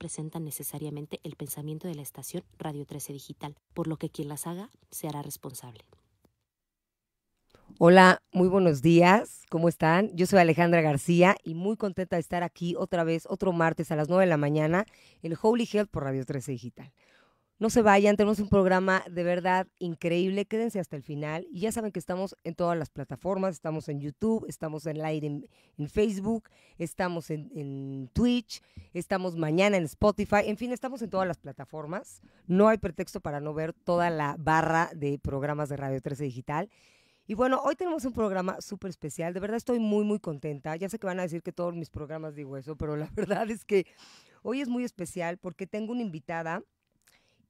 presentan necesariamente el pensamiento de la estación Radio 13 Digital, por lo que quien las haga se hará responsable. Hola, muy buenos días, ¿cómo están? Yo soy Alejandra García y muy contenta de estar aquí otra vez, otro martes a las 9 de la mañana, en Holy Health por Radio 13 Digital. No se vayan, tenemos un programa de verdad increíble. Quédense hasta el final. Y ya saben que estamos en todas las plataformas. Estamos en YouTube, estamos en Live en, Facebook, estamos en, en, Twitch, estamos mañana en Spotify. En fin, estamos en todas las plataformas. No hay pretexto para no ver toda la barra de programas de Radio 13 Digital. Y bueno, hoy tenemos un programa súper especial. De verdad estoy muy, muy contenta. Ya sé que van a decir que todos mis programas digo eso, pero la verdad es que hoy es muy especial porque tengo una invitada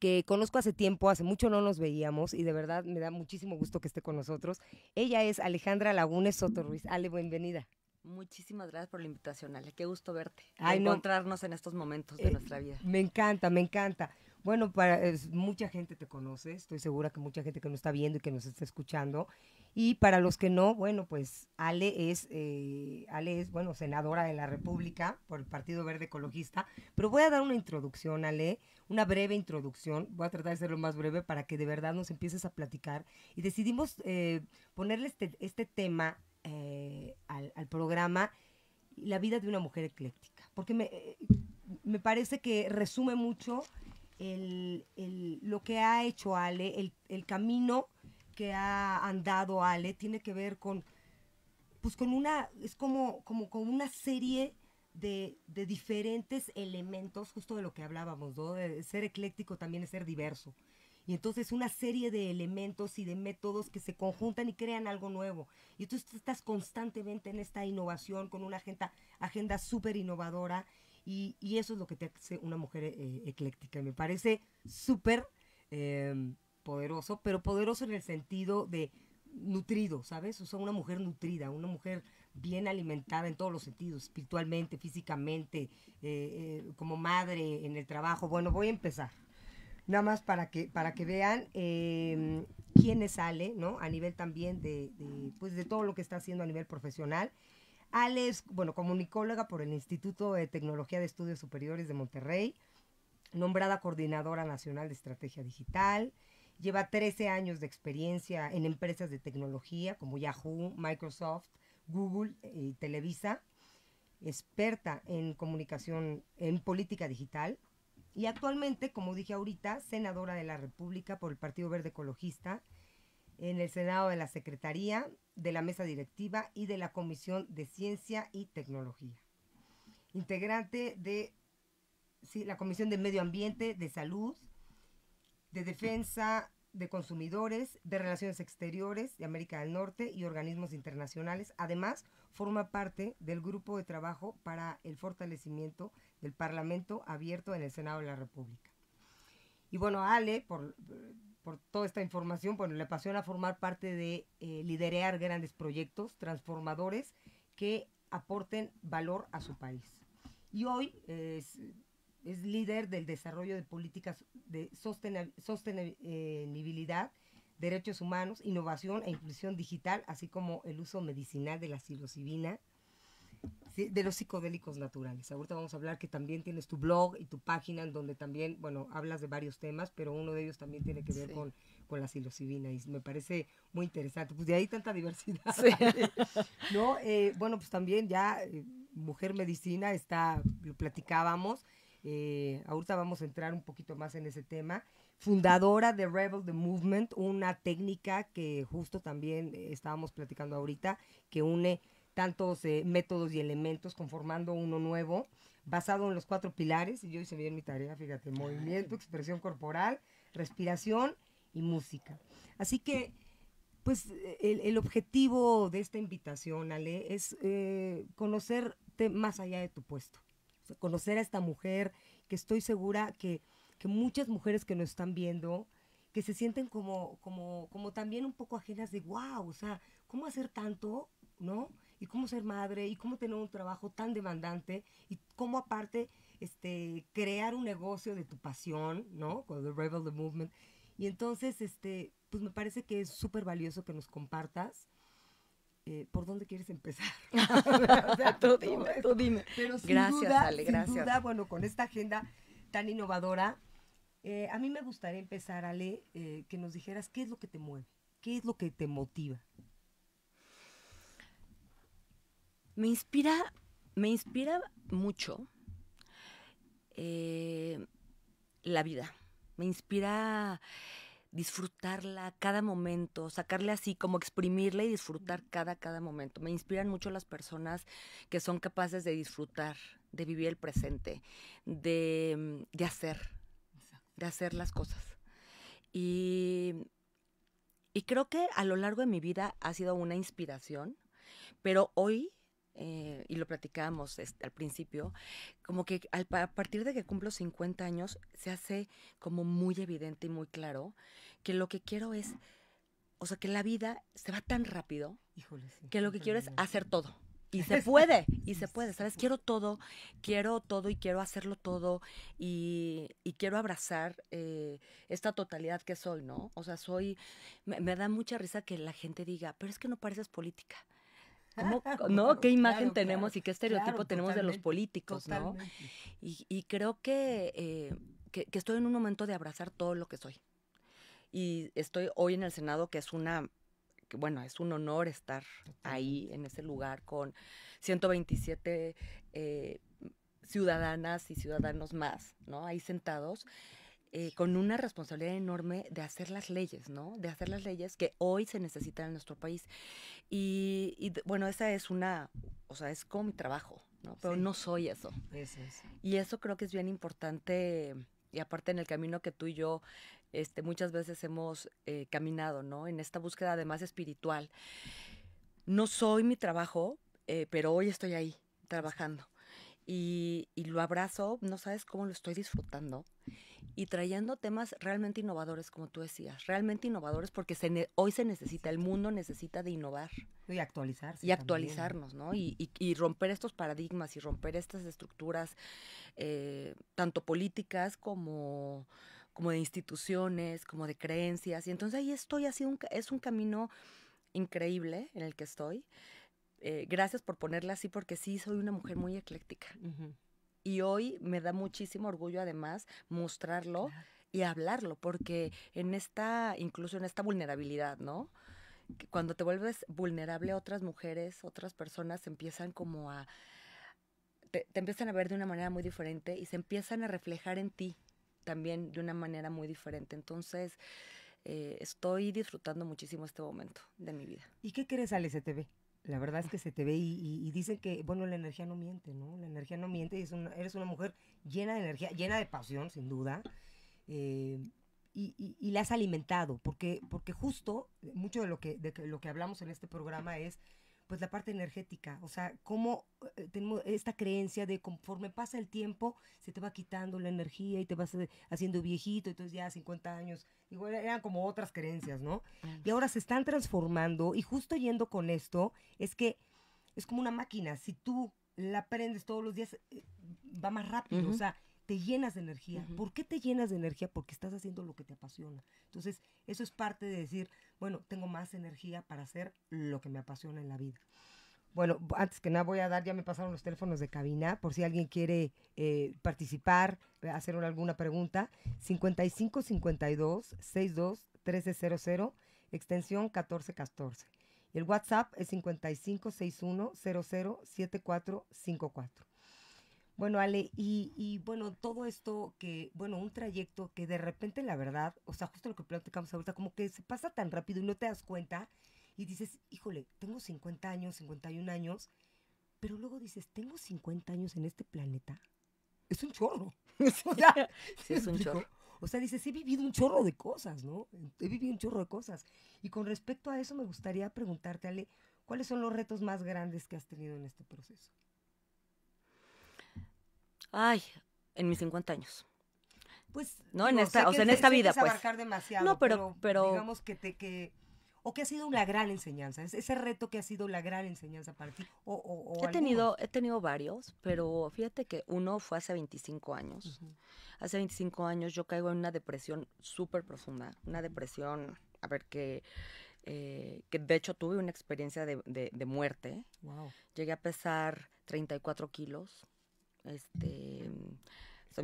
que conozco hace tiempo, hace mucho no nos veíamos y de verdad me da muchísimo gusto que esté con nosotros. Ella es Alejandra Lagunes Soto Ruiz. Ale, bienvenida. Muchísimas gracias por la invitación, Ale. Qué gusto verte. Ay, encontrarnos en estos momentos de eh, nuestra vida. Me encanta, me encanta. Bueno, para mucha gente te conoce, estoy segura que mucha gente que nos está viendo y que nos está escuchando. Y para los que no, bueno, pues Ale es, eh, Ale es, bueno, senadora de la República por el Partido Verde Ecologista. Pero voy a dar una introducción, Ale, una breve introducción. Voy a tratar de ser lo más breve para que de verdad nos empieces a platicar. Y decidimos eh, ponerle este, este tema eh, al, programa, la vida de una mujer ecléctica. Porque me, eh, me parece que resume mucho el, el, lo que ha hecho Ale, el, el, camino que ha andado Ale, tiene que ver con, pues con una, es como, como con una serie de, de, diferentes elementos, justo de lo que hablábamos, De ser ecléctico también es ser diverso. Y entonces una serie de elementos y de métodos que se conjuntan y crean algo nuevo. Y tú estás constantemente en esta innovación con una agenda, agenda súper innovadora y, eso es lo que te hace una mujer eh, ecléctica. Me parece súper em, poderoso, pero poderoso en el sentido de nutrido, ¿sabes? O sea, una mujer nutrida, una mujer bien alimentada en todos los sentidos, espiritualmente, físicamente, eh, eh, como madre, en el trabajo. Bueno, voy a empezar. Nada más para que, para que vean em, quién quiénes sale, ¿no? A nivel también de, de, pues de todo lo que está haciendo a nivel profesional Alex, bueno, comunicóloga por el Instituto de Tecnología de Estudios Superiores de Monterrey, nombrada Coordinadora Nacional de Estrategia Digital. Lleva 13 años de experiencia en empresas de tecnología como Yahoo, Microsoft, Google y Televisa. Experta en comunicación, en política digital. Y actualmente, como dije ahorita, senadora de la República por el Partido Verde Ecologista en el Senado de la Secretaría, de la Mesa Directiva y de la Comisión de Ciencia y Tecnología. Integrante de la Comisión de Medio Ambiente, de Salud, de Defensa de Consumidores, de Relaciones Exteriores de América del Norte y organismos internacionales. Además, forma parte del grupo de trabajo para el fortalecimiento del Parlamento abierto en el Senado de la República. Y bueno, Ale, por, por toda esta información. Bueno, le apasiona formar parte de eh, liderear grandes proyectos transformadores que aporten valor a su país. Y hoy es, líder del desarrollo de políticas de sostenibilidad, derechos humanos, innovación e inclusión digital, así como el uso medicinal de la psilocibina de los psicodélicos naturales. Ahorita vamos a hablar que también tienes tu blog y tu página en donde también, bueno, hablas de varios temas, pero uno de ellos también tiene que ver con, con la psilocibina y me parece muy interesante. Pues de ahí tanta diversidad. ¿No? Eh, bueno, pues también ya eh, Mujer Medicina está, lo platicábamos, eh, ahorita vamos a entrar un poquito más en ese tema. Fundadora de Rebel the Movement, una técnica que justo también estábamos platicando ahorita, que une tantos eh, métodos y elementos, conformando uno nuevo, basado en los cuatro pilares, y yo hice bien mi tarea, fíjate, movimiento, expresión corporal, respiración y música. Así que, pues, el, el objetivo de esta invitación, Ale, es eh, conocerte más allá de tu puesto, conocer a esta mujer que estoy segura que, muchas mujeres que nos están viendo, que se sienten como, como, como también un poco ajenas de, wow, o sea, ¿cómo hacer tanto? ¿No? y cómo ser madre y cómo tener un trabajo tan demandante y cómo aparte este, crear un negocio de tu pasión, ¿no? Con The Rebel the Movement. Y entonces, este, pues me parece que es súper valioso que nos compartas. Eh, ¿Por dónde quieres empezar? o sea, tú dime, tú dime. Pero gracias, Ale, gracias. bueno, con esta agenda tan innovadora, eh, a mí me gustaría empezar, Ale, eh, que nos dijeras qué es lo que te mueve, qué es lo que te motiva. Me inspira, me inspira mucho eh, la vida. Me inspira disfrutarla cada momento, sacarle así, como exprimirla y disfrutar cada, cada momento. Me inspiran mucho las personas que son capaces de disfrutar, de vivir el presente, de, hacer, de hacer las cosas. y creo que a lo largo de mi vida ha sido una inspiración, pero hoy eh, y lo platicábamos este, al principio, como que al, a partir de que cumplo 50 años se hace como muy evidente y muy claro que lo que quiero es, o sea, que la vida se va tan rápido que lo que quiero es hacer todo. Y se puede, y se puede, ¿sabes? Quiero todo, quiero todo y quiero hacerlo todo y, y quiero abrazar eh, esta totalidad que soy, ¿no? O sea, soy, me, da mucha risa que la gente diga, pero es que no pareces política. ¿No? ¿Qué imagen tenemos y qué estereotipo tenemos de los políticos, no? Y, y, creo eh, que, que, estoy en un momento de abrazar todo lo que soy. Y estoy hoy en el Senado, que es una bueno, es un honor estar ahí en ese lugar con 127 eh, ciudadanas y ciudadanos más, ¿no? Ahí sentados. Eh, con una responsabilidad enorme de hacer las leyes, ¿no? De hacer las leyes que hoy se necesitan en nuestro país. Y, bueno, esa es una, o sea, es como mi trabajo, ¿no? Pero no soy eso. Eso Y eso creo que es bien importante. Y aparte en el camino que tú y yo este, muchas veces hemos eh, caminado, ¿no? En esta búsqueda además espiritual. No soy mi trabajo, eh, pero hoy estoy ahí trabajando. Y, y, lo abrazo, no sabes cómo lo estoy disfrutando y trayendo temas realmente innovadores, como tú decías, realmente innovadores porque se hoy se necesita, el mundo necesita de innovar. Y actualizarse. Y actualizarnos, ¿no? Y, y, romper estos paradigmas y romper estas estructuras, eh, tanto políticas como, como de instituciones, como de creencias. Y entonces ahí estoy, un, es un camino increíble en el que estoy. Eh, gracias por ponerla así porque sí, soy una mujer muy ecléctica. Uh y hoy me da muchísimo orgullo además mostrarlo y hablarlo, porque en esta, incluso en esta vulnerabilidad, ¿no? Cuando te vuelves vulnerable, otras mujeres, otras personas empiezan como a... Te, empiezan a ver de una manera muy diferente y se empiezan a reflejar en ti también de una manera muy diferente. Entonces, eh, estoy disfrutando muchísimo este momento de mi vida. ¿Y qué crees, al TV? La verdad es que se te ve y, dicen que, bueno, la energía no miente, ¿no? La energía no miente y eres una mujer llena de energía, llena de pasión, sin duda. Eh, y, y, la has alimentado, porque, porque justo mucho de lo que, de lo que hablamos en este programa es pues la parte energética, o sea, cómo eh, tenemos esta creencia de conforme pasa el tiempo, se te va quitando la energía y te vas eh, haciendo viejito, entonces ya 50 años, eran como otras creencias, ¿no? Y ahora se están transformando y justo yendo con esto, es que es como una máquina, si tú la prendes todos los días, eh, va más rápido, o sea, te llenas de energía. ¿Por qué te llenas de energía? Porque estás haciendo lo que te apasiona. Entonces, eso es parte de decir, bueno, tengo más energía para hacer lo que me apasiona en la vida. Bueno, antes que nada voy a dar, ya me pasaron los teléfonos de cabina, por si alguien quiere eh, participar, eh, hacer alguna pregunta. 55 52 62 1300, extensión 1414. el WhatsApp es 55 61 00 7454. Bueno, Ale, y, y, bueno, todo esto que, bueno, un trayecto que de repente, la verdad, o sea, justo lo que platicamos ahorita, como que se pasa tan rápido y no te das cuenta y dices, híjole, tengo 50 años, 51 años, pero luego dices, tengo 50 años en este planeta. Es un chorro. o sea, es un chorro. O sea, dices, he vivido un chorro de cosas, ¿no? He vivido un chorro de cosas. Y con respecto a eso, me gustaría preguntarte, Ale, ¿cuáles son los retos más grandes que has tenido en este proceso? ay, en mis 50 años. Pues no en esta, o sea, en esta vida pues. no, pero, pero, digamos que te que o que ha sido una gran enseñanza, ese reto que ha sido la gran enseñanza para ti he tenido he tenido varios, pero fíjate que uno fue hace 25 años. Hace 25 años yo caigo en una depresión súper profunda, una depresión, a ver que eh, que de hecho tuve una experiencia de, muerte. Wow. Llegué a pesar 34 kilos, este, o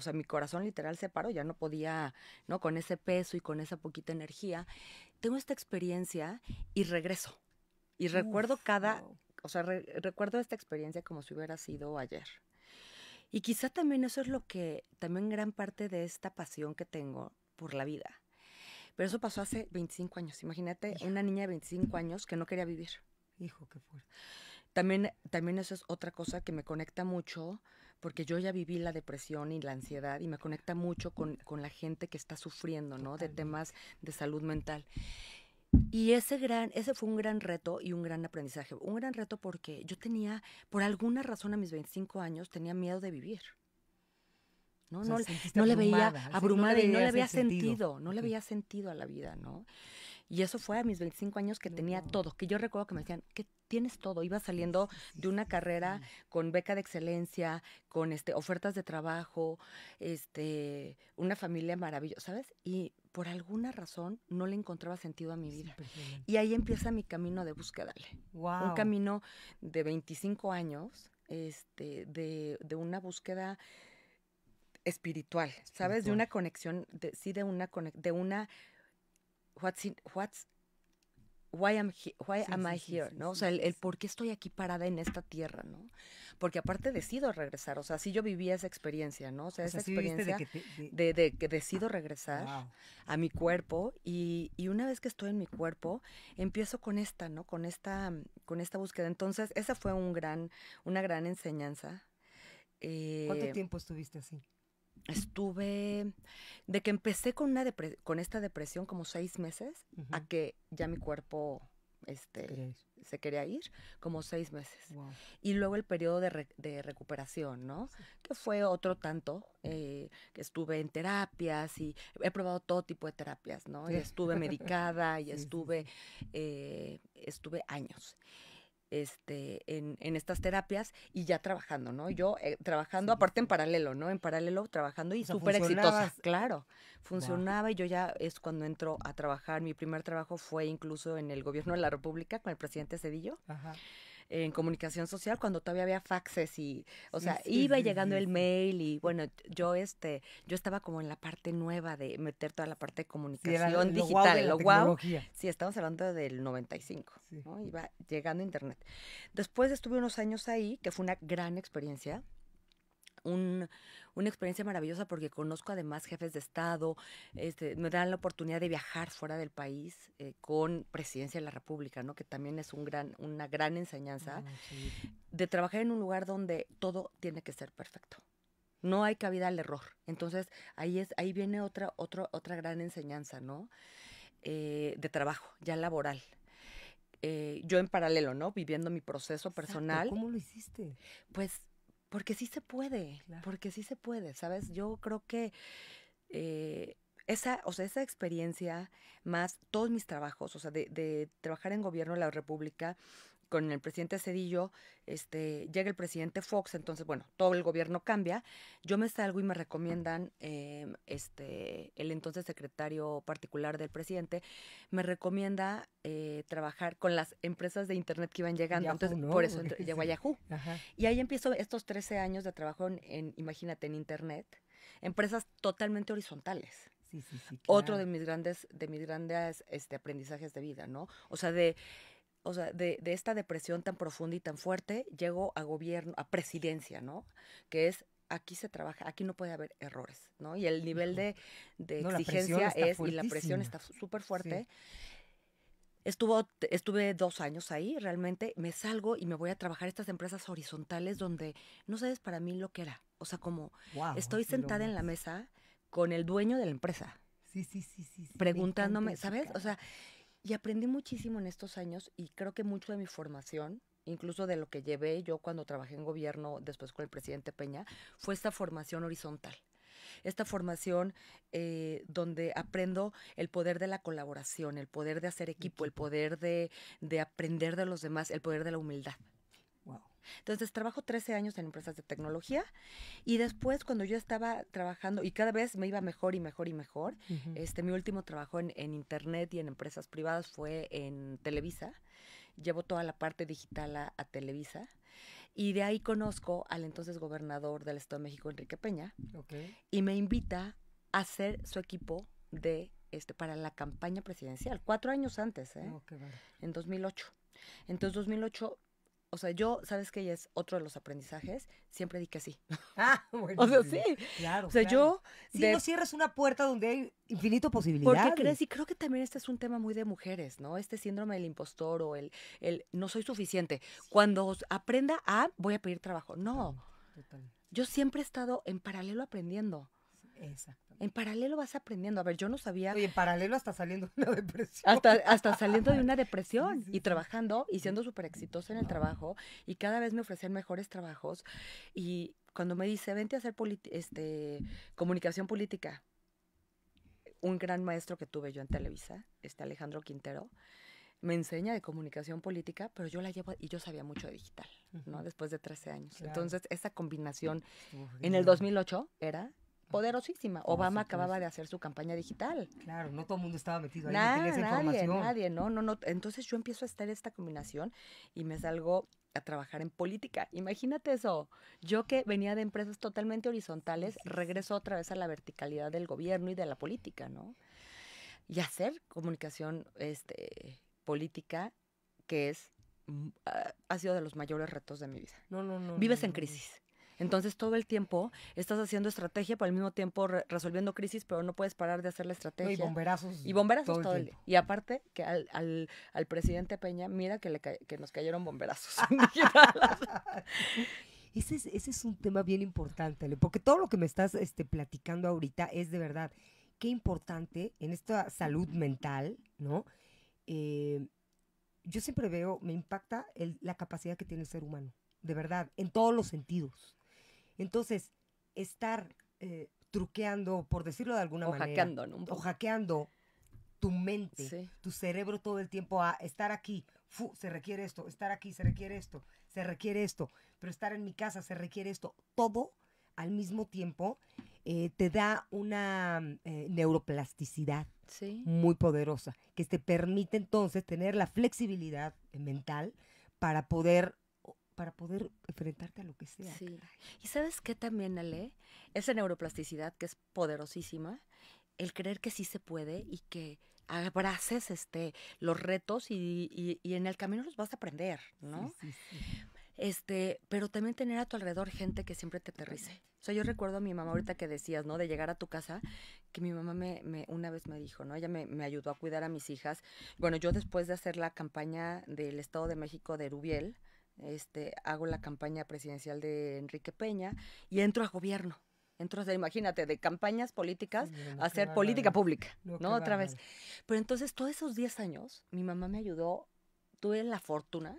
sea mi, corazón literal se paró, ya no podía, ¿no? Con ese peso y con esa poquita energía. Tengo esta experiencia y regreso. Y recuerdo cada, o sea, recuerdo esta experiencia como si hubiera sido ayer. Y quizá también eso es lo que, también gran parte de esta pasión que tengo por la vida. Pero eso pasó hace 25 años. Imagínate una niña de 25 años que no quería vivir. Hijo, qué fuerte. También, también eso es otra cosa que me conecta mucho, porque yo ya viví la depresión y la ansiedad y me conecta mucho con, la gente que está sufriendo, ¿no? De temas de salud mental. Y ese, gran, ese fue un gran reto y un gran aprendizaje. Un gran reto porque yo tenía, por alguna razón a mis 25 años, tenía miedo de vivir. No, no, le veía abrumada y no le había sentido, no le veía sentido a la vida, ¿no? Y eso fue a mis 25 años que tenía todo, que yo recuerdo que me decían, ¿qué tienes todo, iba saliendo de una carrera con beca de excelencia, con este, ofertas de trabajo, este, una familia maravillosa, ¿sabes? Y por alguna razón no le encontraba sentido a mi vida. Y ahí empieza mi camino de búsqueda. Wow. Un camino de 25 años, este, de, una búsqueda espiritual, ¿sabes? De una conexión, sí, de una, de una what's, why, am why am I here, ¿no? o sea, el, por qué estoy aquí parada en esta tierra, ¿no? Porque aparte decido regresar, o sea, sí yo vivía esa experiencia, ¿no? O sea, esa experiencia de que, decido regresar a mi cuerpo y, una vez que estoy en mi cuerpo, empiezo con esta, ¿no? Con esta, con esta búsqueda. Entonces, esa fue un gran, una gran enseñanza. Eh, ¿Cuánto tiempo estuviste así? estuve, de que empecé con, una con esta depresión como seis meses, a que ya mi cuerpo este, se quería ir, como seis meses. Y luego el periodo de, recuperación, ¿no? Que fue otro tanto, eh, que estuve en terapias y he probado todo tipo de terapias, ¿no? Y estuve medicada y estuve, eh, estuve años este, en, estas terapias y ya trabajando, ¿no? Yo eh, trabajando, aparte en paralelo, ¿no? En paralelo trabajando y o exitosa. Claro, funcionaba y yo ya es cuando entro a trabajar. Mi primer trabajo fue incluso en el gobierno de la República con el presidente Cedillo. Ajá en comunicación social cuando todavía había faxes y, o sea, iba llegando el mail y bueno, yo este, yo estaba como en la parte nueva de meter toda la parte de comunicación digital, lo wow, Sí, estamos hablando del 95, Iba llegando internet. Después estuve unos años ahí, que fue una gran experiencia una experiencia maravillosa porque conozco además jefes de Estado, este, me dan la oportunidad de viajar fuera del país eh, con Presidencia de la República, ¿no? que también es un gran, una gran enseñanza, ah, de trabajar en un lugar donde todo tiene que ser perfecto. No hay cabida al error. Entonces, ahí es, ahí viene otra, otra gran enseñanza, ¿no? Eh, de trabajo, ya laboral. Eh, yo en paralelo, ¿no? Viviendo mi proceso personal. ¿Cómo lo hiciste? Pues porque sí se puede, porque sí se puede, ¿sabes? Yo creo que eh, esa, o sea, esa experiencia, más todos mis trabajos, o sea, de, de, trabajar en gobierno de la República, con el presidente Cedillo, este, llega el presidente Fox, entonces, bueno, todo el gobierno cambia. Yo me salgo y me recomiendan, em, este, el entonces secretario particular del presidente, me recomienda eh, trabajar con las empresas de Internet que iban llegando. entonces, por eso llegó a Yahoo. Y ahí empiezo estos 13 años de trabajo en, imagínate, en Internet, empresas totalmente horizontales. Sí, sí, Otro de mis grandes, de mis grandes este, aprendizajes de vida, ¿no? O sea, de o sea, de, esta depresión tan profunda y tan fuerte, llego a gobierno, a presidencia, ¿no? Que es aquí se trabaja, aquí no puede haber errores, ¿no? Y el nivel de, exigencia es, y la presión está súper fuerte. estuve dos años ahí, realmente me salgo y me voy a trabajar estas empresas horizontales donde no sabes para mí lo que era. O sea, como estoy sentada en la mesa con el dueño de la empresa. sí, sí, sí. sí preguntándome, ¿sabes? O sea, y aprendí muchísimo en estos años y creo que mucho de mi formación, incluso de lo que llevé yo cuando trabajé en gobierno después con el presidente Peña, fue esta formación horizontal. Esta formación eh, donde aprendo el poder de la colaboración, el poder de hacer equipo, el poder de aprender de los demás, el poder de la humildad. Entonces trabajo 13 años en empresas de tecnología y después cuando yo estaba trabajando y cada vez me iba mejor y mejor y mejor, este, mi último trabajo en, internet y en empresas privadas fue en Televisa. Llevo toda la parte digital a, Televisa y de ahí conozco al entonces gobernador del Estado de México, Enrique Peña, y me invita a ser su equipo de este, para la campaña presidencial, cuatro años antes, ¿eh? oh, en 2008. Entonces, 2008 o sea, yo, ¿sabes qué? Ella es otro de los aprendizajes. Siempre di que sí. Ah, bueno. O sea, sí. Claro. O sea, yo. Si no cierras una puerta donde hay infinito posibilidades. Porque crees, y creo que también este es un tema muy de mujeres, ¿no? Este síndrome del impostor o el, el no soy suficiente. Cuando aprenda a, voy a pedir trabajo. No. Yo siempre he estado en paralelo aprendiendo. Exacto. En paralelo vas aprendiendo. A ver, yo no sabía. Y en paralelo hasta saliendo de una depresión. Hasta, saliendo de una depresión y trabajando y siendo súper exitosa en el trabajo y cada vez me ofrecían mejores trabajos. Y cuando me dice, vente a hacer este, comunicación política, un gran maestro que tuve yo en Televisa, este Alejandro Quintero, me enseña de comunicación política, pero yo la llevo y yo sabía mucho de digital, ¿no? Después de 13 años. Entonces, esa combinación en el 2008 era poderosísima. Obama acababa de hacer su campaña digital. Claro, no todo el mundo estaba metido ahí. nadie, nadie, no, no, no. Entonces yo empiezo a estar esta combinación y me salgo a trabajar en política. Imagínate eso. Yo que venía de empresas totalmente horizontales, regreso otra vez a la verticalidad del gobierno y de la política, ¿no? Y hacer comunicación este, política, que es, mm, ah, ha sido de los mayores retos de mi vida. No, no, no. Vives en crisis. Entonces todo el tiempo estás haciendo estrategia, pero al mismo tiempo resolviendo crisis, pero no puedes parar de hacer la estrategia. y bomberazos. Y bomberazos todo, el día. Y aparte que al, al, al presidente Peña, mira que, le que nos cayeron bomberazos. ese, es, ese es un tema bien importante, porque todo lo que me estás este, platicando ahorita es de verdad qué importante en esta salud mental, ¿no? Eh, yo siempre veo, me impacta el, la capacidad que tiene el ser humano, de verdad, en todos los sentidos. Entonces, estar eh, truqueando, por decirlo de alguna manera, o hackeando tu mente, tu cerebro todo el tiempo a estar aquí, se requiere esto, estar aquí, se requiere esto, se requiere esto, pero estar en mi casa, se requiere esto, todo al mismo tiempo eh, te da una eh, neuroplasticidad muy poderosa, que te permite entonces tener la flexibilidad mental para poder para poder enfrentarte a lo que sea. Sí. Y sabes qué también, Ale, esa neuroplasticidad que es poderosísima, el creer que sí se puede y que abraces este, los retos y, en el camino los vas a aprender, ¿no? Este, pero también tener a tu alrededor gente que siempre te aterrice. O sea, yo recuerdo a mi mamá ahorita que decías, ¿no? De llegar a tu casa, que mi mamá una vez me dijo, ¿no? Ella me, me, ayudó a cuidar a mis hijas. Bueno, yo después de hacer la campaña del Estado de México de Rubiel, este, hago la campaña presidencial de Enrique Peña y entro a gobierno. Entro a imagínate, de campañas políticas a hacer política pública, ¿no? Otra vez. Pero entonces, todos esos 10 años, mi mamá me ayudó, tuve la fortuna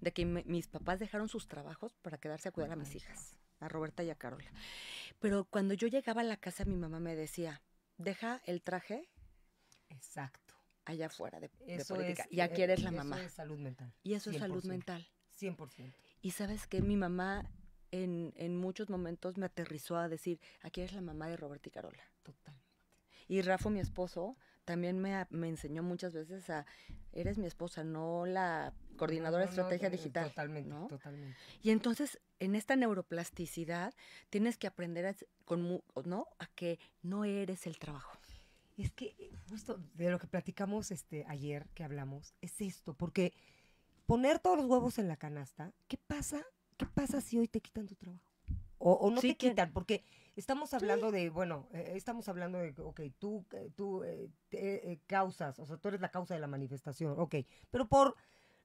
de que mis papás dejaron sus trabajos para quedarse a cuidar a mis hijas, a Roberta y a Carola. Pero cuando yo llegaba a la casa, mi mamá me decía, deja el traje. Exacto allá afuera de, política. y aquí eh, eres la mamá. Eso es salud mental. Y eso es salud mental. 100%. Y sabes que mi mamá en, en, muchos momentos me aterrizó a decir, aquí eres la mamá de Roberto y Carola. Totalmente. Y Rafa, mi esposo, también me, me enseñó muchas veces a, eres mi esposa, no la coordinadora de estrategia eh, digital. Totalmente, totalmente. Y entonces, en esta neuroplasticidad, tienes que aprender a, con, ¿no? a que no eres el trabajo. Es que eh, justo de lo que platicamos este, ayer, que hablamos, es esto, porque poner todos los huevos en la canasta, ¿qué pasa? ¿Qué pasa si hoy te quitan tu trabajo? O, no te quitan, porque eh, eh, estamos hablando de, bueno, estamos hablando de, ok, tú, eh, tú causas, o sea, tú eres la causa de la manifestación, ok, pero por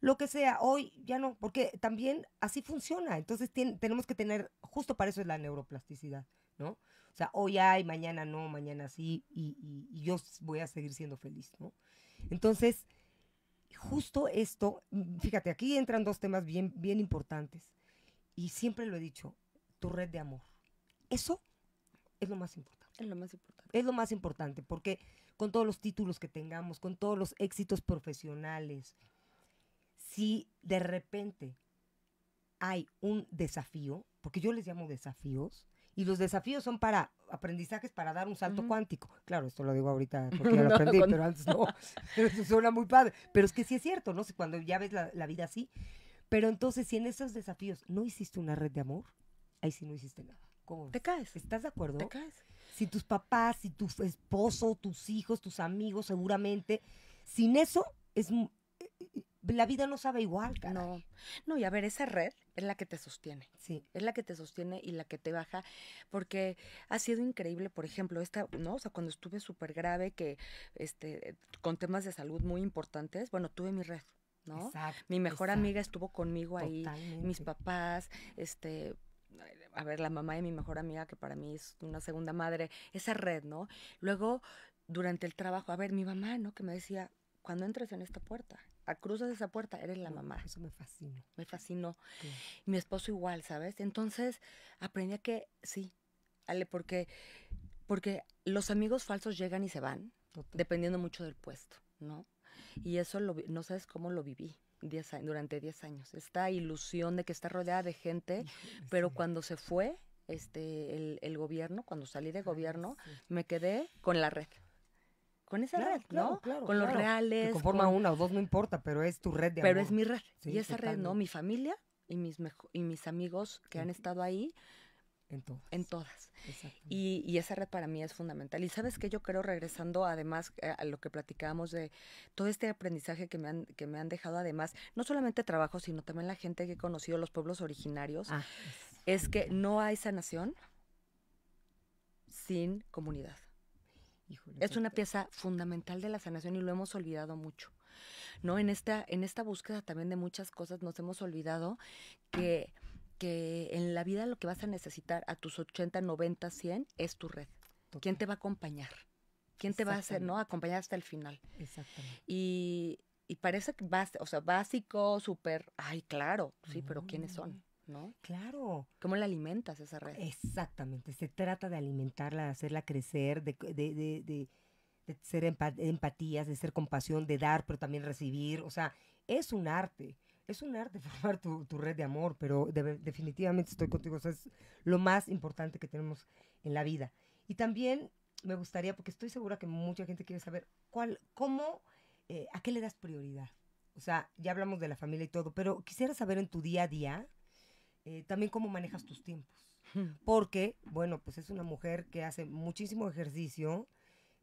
lo que sea, hoy ya no, porque también así funciona. Entonces tenemos que tener, justo para eso es la neuroplasticidad, ¿no? O sea, hoy hay, mañana no, mañana sí, y yo voy a seguir siendo feliz, ¿no? Entonces, justo esto, mm, fíjate, aquí entran dos temas bien, bien importantes. Y siempre lo he dicho, tu red de amor. Eso es lo más importante. Es lo más importante. Es lo más importante, porque con todos los títulos que tengamos, con todos los éxitos profesionales, si de repente hay un desafío, porque yo les llamo desafíos, y los desafíos son para aprendizajes para dar un salto cuántico. Claro, esto lo digo ahorita porque ya lo aprendí, pero antes no. Pero eso suena muy padre. Pero es que sí es cierto, ¿no? Cuando ya ves la, vida así. Pero entonces, si en esos desafíos no hiciste una red de amor, ahí sí no hiciste nada. Te caes. ¿Estás de acuerdo? Te caes. Si tus papás, si tu esposo, tus hijos, tus amigos, seguramente, sin eso es eh, la vida no sabe igual, No, no, y a ver, esa red es la que te sostiene. Sí. Es la que te sostiene y la que te baja, porque ha sido increíble, por ejemplo, esta, ¿no? O sea, cuando estuve súper grave, que, este, con temas de salud muy importantes, bueno, tuve mi red, ¿no? Exacto, mi mejor amiga estuvo conmigo ahí, mis papás, este, a ver, la mamá de mi mejor amiga, que para mí es una segunda madre, esa red, ¿no? Luego, durante el trabajo, a ver, mi mamá, ¿no? Que me decía, cuando entras en esta puerta, a cruzas esa puerta, eres la mamá. Eso me fascinó. Me fascinó. Mi esposo igual, ¿sabes? Entonces aprendí a que sí, Ale, porque, porque los amigos falsos llegan y se van, dependiendo mucho del puesto, ¿no? Y eso lo, no sabes cómo lo viví. durante 10 años, esta ilusión de que está rodeada de gente, pero cuando se fue este el, el gobierno, cuando salí de gobierno, me quedé con la red con esa red, ¿no? con los reales. Que conforma una o dos, no importa, pero es tu red de Pero es mi red. y esa red, ¿no? Mi familia y mis, y mis amigos que han estado ahí. En todas. Y, esa red para mí es fundamental. Y sabes que yo creo, regresando además eh, a lo que platicábamos de todo este aprendizaje que me han, que me han dejado además, no solamente trabajo, sino también la gente que he conocido, los pueblos originarios, es, ah, es que no hay sanación sin comunidad es una pieza fundamental de la sanación y lo hemos olvidado mucho. ¿No? En esta, en esta búsqueda también de muchas cosas nos hemos olvidado que, en la vida lo que vas a necesitar a tus 80, 90, 100 es tu red. ¿Quién te va a acompañar? ¿Quién te va a hacer, no? Acompañar hasta el final. Y, parece que o sea, básico, súper, ay, claro, sí, pero ¿quiénes son? ¿no? Claro. ¿Cómo la alimentas esa red? Exactamente, se trata de alimentarla, de hacerla crecer, de, de ser empatías, de ser compasión, de dar, pero también recibir. O sea, es un arte. Es un arte formar tu, red de amor, pero definitivamente estoy contigo. O sea, es lo más importante que tenemos en la vida. Y también me gustaría, porque estoy segura que mucha gente quiere saber cuál, cómo, eh, a qué le das prioridad. O sea, ya hablamos de la familia y todo, pero quisiera saber en tu día a día, eh, también cómo manejas tus tiempos. Porque, bueno, pues es una mujer que hace muchísimo ejercicio.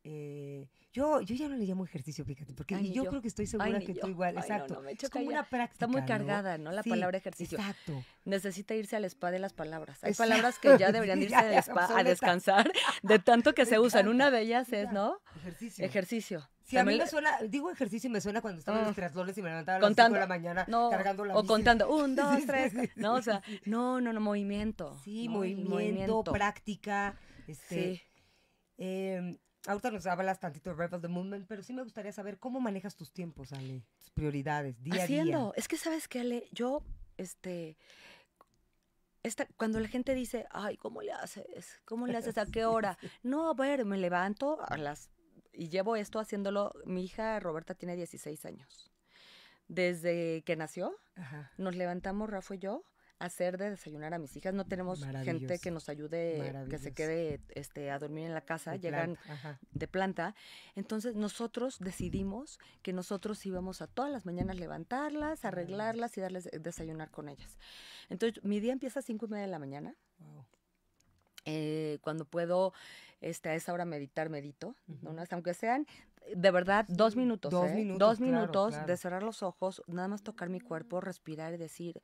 Eh, yo, ya no le llamo ejercicio, fíjate, porque yo, creo que estoy segura que tú igual, exacto. como una práctica. Está muy cargada, ¿no? La palabra ejercicio. Exacto. Necesita irse al spa de las palabras. Hay palabras que ya deberían irse al spa a descansar de tanto que se usan. Una de ellas es, ¿no? Ejercicio. Ejercicio. Si a mí me suena, digo ejercicio y me suena cuando estaba en los ah. triatlones y me levantaba a las contando, de la mañana cargando la O contando, un, dos, tres, no, o sea, no, no, no, movimiento. Sí, movimiento, práctica, este, em, ahorita nos hablas tantito de Rebel the Movement, pero sí me gustaría saber cómo manejas tus tiempos, Ale, tus prioridades, día Haciendo. a día. Es que, ¿sabes qué, Ale? Yo, este... Esta, cuando la gente dice, ay, ¿cómo le haces? ¿Cómo le haces? ¿A qué hora? No, a ver, me levanto a las y llevo esto haciéndolo, mi hija Roberta tiene 16 años. Desde que nació, nos levantamos, Rafa y yo, a hacer de desayunar a mis hijas. No tenemos gente que nos ayude, que se quede este, a dormir en la casa, llegan de planta. Entonces nosotros decidimos que nosotros íbamos a todas las mañanas levantarlas, arreglarlas y darles eh, desayunar con ellas. Entonces mi día empieza a cinco y media de la mañana. Eh, cuando puedo este, a esa hora meditar, medito, aunque sean eh, de verdad dos minutos. Dos ¿eh? minutos. Dos minutos de cerrar los ojos, nada más tocar mi cuerpo, respirar y decir,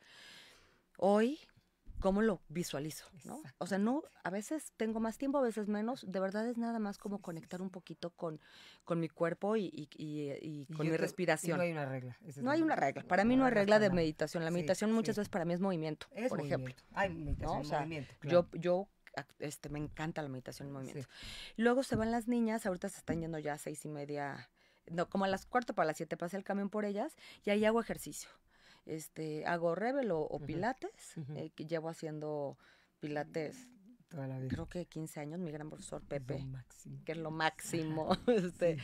hoy, ¿cómo lo visualizo? O sea, no, a veces tengo más tiempo, a veces menos, de verdad es nada más como conectar un poquito con, mi cuerpo y, con mi respiración. no hay una regla. no hay una regla. Para mí no hay regla de meditación. La meditación muchas veces para mí es movimiento, por ejemplo. Hay meditación, movimiento. Yo, yo este, me encanta la meditación el movimiento. Luego se van las niñas, ahorita se están yendo ya a seis y media, no, como a las cuarto para las siete pasa el camión por ellas y ahí hago ejercicio. Este, hago rebel o, pilates, eh, que llevo haciendo pilates Toda la vida. Creo que 15 años, mi gran profesor Pepe, que es lo máximo. Este,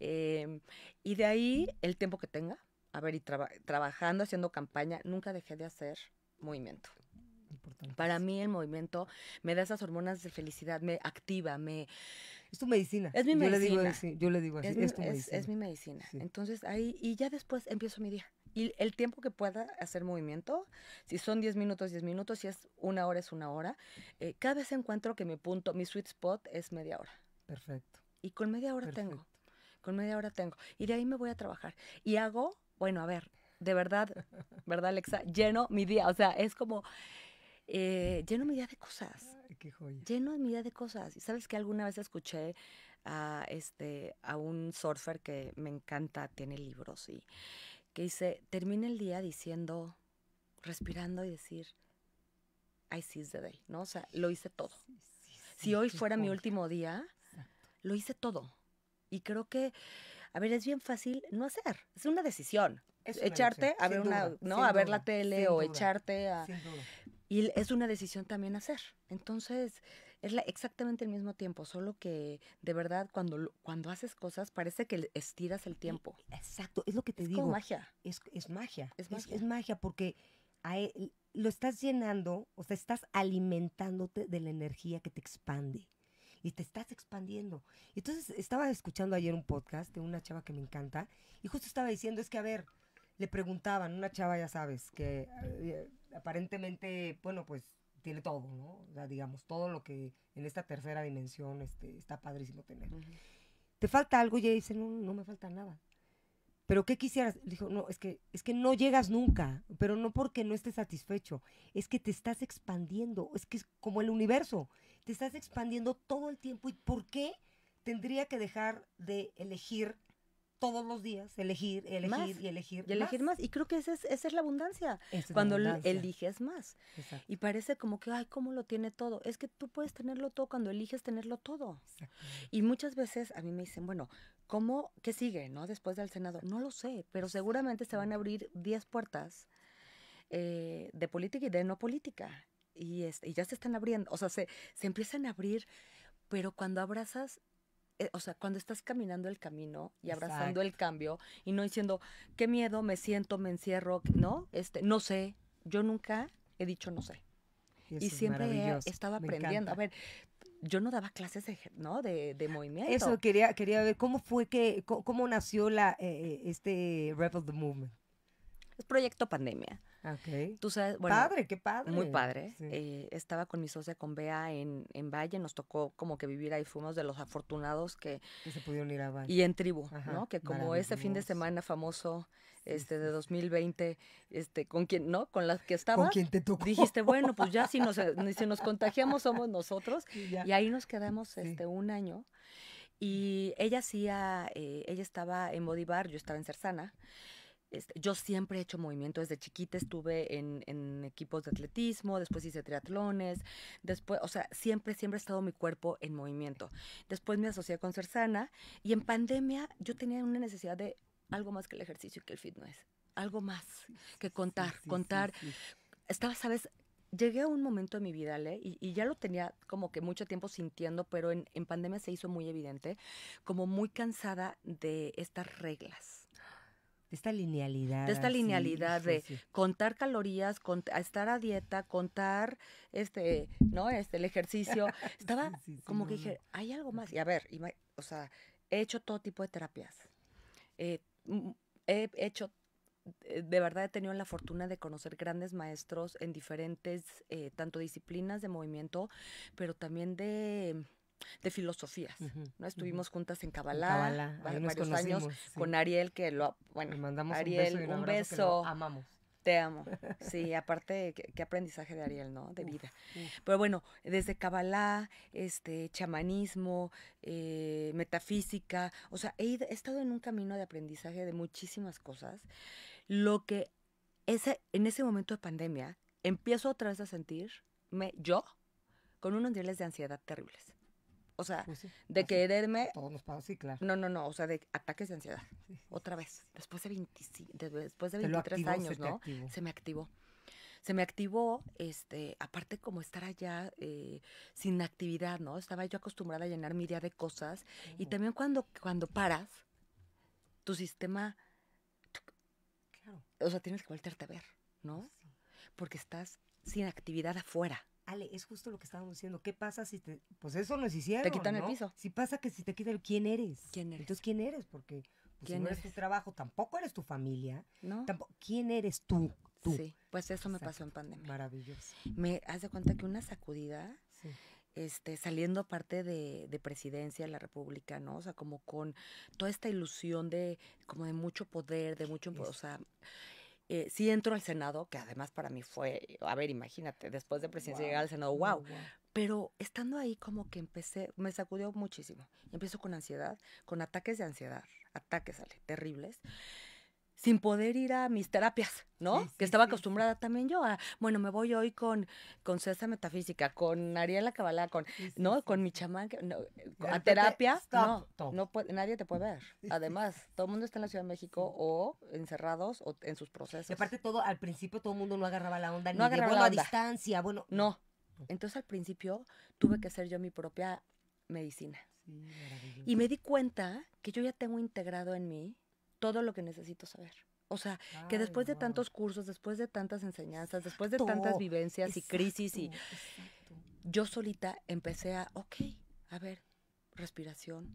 em, y de ahí el tiempo que tenga, a ver, y trabajando, haciendo campaña, nunca dejé de hacer movimiento. Para mí el movimiento me da esas hormonas de felicidad, me activa, me... Es tu medicina. Es mi yo medicina. Le digo así, yo le digo así, es, mi, tu medicina. Es mi medicina. Entonces ahí, y ya después empiezo mi día. Y el tiempo que pueda hacer movimiento, si son 10 minutos, 10 minutos, si es una hora, es una hora. Eh, cada vez encuentro que mi punto, mi sweet spot es media hora. Perfecto. Y con media hora tengo. Con media hora tengo. Y de ahí me voy a trabajar. Y hago, bueno, a ver, de verdad, ¿verdad, Alexa? Lleno mi día. O sea, es como eh, lleno mi idea de cosas. qué Lleno mi idea de cosas. Y sabes que alguna vez escuché a, este, a un surfer que me encanta, tiene libros, y que dice, termina el día diciendo, respirando y decir, I see the day, ¿no? O sea, lo hice todo. si hoy fuera mi último día, lo hice todo. Y creo que, a ver, es bien fácil no hacer. Es una decisión. echarte a ver ¿no? a ver la tele o echarte a. Y es una decisión también hacer. Entonces, es exactamente el mismo tiempo, solo que de verdad cuando, cuando haces cosas parece que estiras el e, tiempo. Exacto, es lo que te digo. magia. Es, magia. Es magia. Es, magia porque e, lo estás llenando, o sea, estás alimentándote de la energía que te expande. Y te estás expandiendo. Entonces, estaba escuchando ayer un podcast de una chava que me encanta y justo estaba diciendo, es que, a ver, le preguntaban, una chava, ya sabes, que eh, aparentemente, bueno, pues tiene todo, ¿no? O sea, digamos, todo lo que en esta tercera dimensión este, está padrísimo tener. ¿Te falta algo? Y dice, no, no me falta nada. ¿Pero qué quisieras? Dijo, no, es que, es que no llegas nunca, pero no porque no estés satisfecho, es que te estás expandiendo, es que es como el universo, te estás expandiendo todo el tiempo. ¿Y por qué tendría que dejar de elegir todos los días elegir, elegir y elegir. Y elegir más. Y creo que esa es, esa es la abundancia. cuando eliges más. Y parece como que, ay, ¿cómo lo tiene todo? Es que tú puedes tenerlo todo cuando eliges tenerlo todo. Y muchas veces a mí me dicen, bueno, ¿cómo, qué sigue, no? Después del Senado. No lo sé, pero seguramente se van a abrir 10 puertas eh, de política y de no política. Y, este, y ya se están abriendo, o sea, se, se empiezan a abrir, pero cuando abrazas eh, o sea, cuando estás caminando el camino y abrazando el cambio y no diciendo, qué miedo, me siento, me encierro, ¿no? Este, no sé, yo nunca he dicho no sé. Y, siempre he estado aprendiendo. A ver, yo no daba clases de, ¿no? de movimiento. Eso quería, quería ver cómo fue que, cómo, nació la, eh, eh, este Rebel the Movement. Es proyecto pandemia. Ah, okay. Tú sabes, bueno, padre, qué padre. Muy padre. Eh, estaba con mi socia con Bea en, Valle, nos tocó como que vivir ahí, fuimos de los afortunados que... se pudieron ir a Valle. Y en tribu, ¿no? Que como ese fin de semana famoso este de 2020, este, con quien, ¿no? Con las que estaba. Con quien te tocó. Dijiste, bueno, pues ya si nos, contagiamos somos nosotros. Y, ahí nos quedamos este, un año. Y ella hacía, eh, ella estaba en Bodibar yo estaba en Cersana. Este, yo siempre he hecho movimiento desde chiquita, estuve en, equipos de atletismo, después hice triatlones, después, o sea, siempre, siempre ha estado mi cuerpo en movimiento. Después me asocié con sana y en pandemia yo tenía una necesidad de algo más que el ejercicio y que el fitness, algo más que contar, contar. Estaba, sabes, llegué a un momento de mi vida, ¿le? Y, ya lo tenía como que mucho tiempo sintiendo, pero en pandemia se hizo muy evidente, como muy cansada de estas reglas esta linealidad. De esta linealidad de contar calorías, estar a dieta, contar este, ¿no? Este, el ejercicio. Estaba como que dije, hay algo más. Y a ver, o sea, he hecho todo tipo de terapias. Eh, he hecho, eh, de verdad he tenido la fortuna de conocer grandes maestros en diferentes, eh, tanto disciplinas de movimiento, pero también de de filosofías. ¿no? Estuvimos juntas en Kabbalah, varios años con Ariel, que lo, bueno, mandamos Ariel, un beso. amamos. Te amo. Sí, aparte, qué, aprendizaje de Ariel, ¿no? De vida. Pero bueno, desde Kabbalah, este, chamanismo, eh, metafísica, o sea, he, estado en un camino de aprendizaje de muchísimas cosas. Lo que ese, en ese momento de pandemia, empiezo otra vez a sentirme yo con unos niveles de ansiedad terribles. O sea, pues de quererme. No, no, no. O sea, de ataques de ansiedad. Otra vez. Después de, después de 23 años, ¿no? Se me activó. Se me activó, este, aparte como estar allá eh, sin actividad, ¿no? Estaba yo acostumbrada a llenar mi día de cosas. Y oh. también cuando, cuando paras, tu sistema. Claro. O sea, tienes que voltearte a ver, ¿no? Porque estás sin actividad afuera. Ale, es justo lo que estábamos diciendo. ¿Qué pasa si te.? Pues eso nos hicieron. Te quitan el piso. Si pasa que si te quitan el. ¿Quién eres? ¿Quién eres? Entonces, ¿quién eres? Porque pues, si no eres? tu trabajo, tampoco eres tu familia. ¿No? Tampoco, ¿Quién eres tú? Sí, pues eso me pasó en pandemia. Maravilloso. Me hace cuenta que una sacudida. Este, saliendo aparte de, presidencia de la República, ¿no? O sea, como con toda esta ilusión de, como de mucho poder, de mucho, o sea, eh, sí entro al Senado, que además para mí fue, a ver, imagínate, después de presidencia llegar al Senado, wow. Pero estando ahí como que empecé, me sacudió muchísimo. Empiezo con ansiedad, con ataques de ansiedad, ataques, terribles sin poder ir a mis terapias, ¿no? que estaba acostumbrada también yo a, bueno, me voy hoy con, con César Metafísica, con Ariela Cabalá, con, ¿no? Con mi chamán, a terapia, no, no nadie te puede ver. Además, todo el mundo está en la Ciudad de México o encerrados o en sus procesos. Y aparte todo, al principio todo el mundo no agarraba la onda, no ni agarraba la a distancia, bueno. No, entonces al principio tuve que hacer yo mi propia medicina. y me di cuenta que yo ya tengo integrado en mí todo lo que necesito saber. O sea, que después de tantos cursos, después de tantas enseñanzas, después de tantas vivencias y crisis y yo solita empecé a, ok, a ver, respiración,